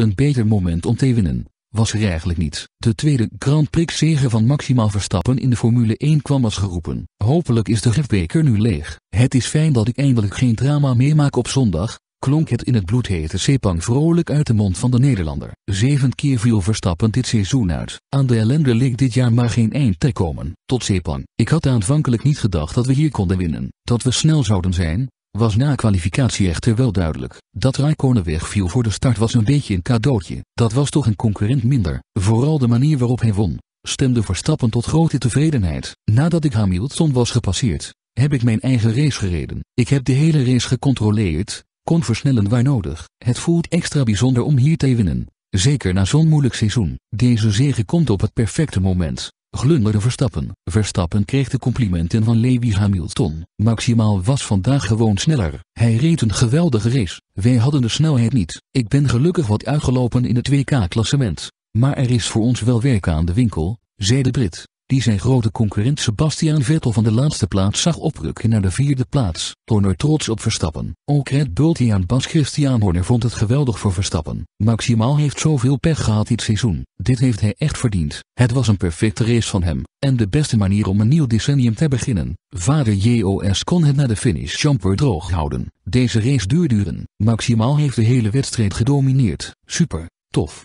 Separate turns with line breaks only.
Een beter moment om te winnen was er eigenlijk niet. De tweede Grand Prix zege van maximaal Verstappen in de Formule 1 kwam als geroepen. Hopelijk is de Gifbeker nu leeg. Het is fijn dat ik eindelijk geen drama meemaak op zondag, klonk het in het bloedhete Sepang vrolijk uit de mond van de Nederlander. Zeven keer viel Verstappen dit seizoen uit. Aan de ellende leek dit jaar maar geen eind te komen. Tot Sepang. Ik had aanvankelijk niet gedacht dat we hier konden winnen. Dat we snel zouden zijn, was na kwalificatie echter wel duidelijk, dat Raikkonen wegviel voor de start was een beetje een cadeautje, dat was toch een concurrent minder, vooral de manier waarop hij won, stemde Verstappen tot grote tevredenheid, nadat ik Hamilton was gepasseerd, heb ik mijn eigen race gereden, ik heb de hele race gecontroleerd, kon versnellen waar nodig, het voelt extra bijzonder om hier te winnen, zeker na zo'n moeilijk seizoen, deze zege komt op het perfecte moment glunderde Verstappen. Verstappen kreeg de complimenten van Lewis Hamilton. Maximaal was vandaag gewoon sneller. Hij reed een geweldige race. Wij hadden de snelheid niet. Ik ben gelukkig wat uitgelopen in het WK-klassement. Maar er is voor ons wel werk aan de winkel, zei de Brit die zijn grote concurrent Sebastian Vettel van de laatste plaats zag oprukken naar de vierde plaats. Horner trots op Verstappen. Ook Red Bull-tiaan Bas Christian Horner vond het geweldig voor Verstappen. Maximaal heeft zoveel pech gehad dit seizoen. Dit heeft hij echt verdiend. Het was een perfecte race van hem. En de beste manier om een nieuw decennium te beginnen. Vader JOS kon het na de finish jumper droog houden. Deze race duurduren. Maximaal heeft de hele wedstrijd gedomineerd. Super, tof.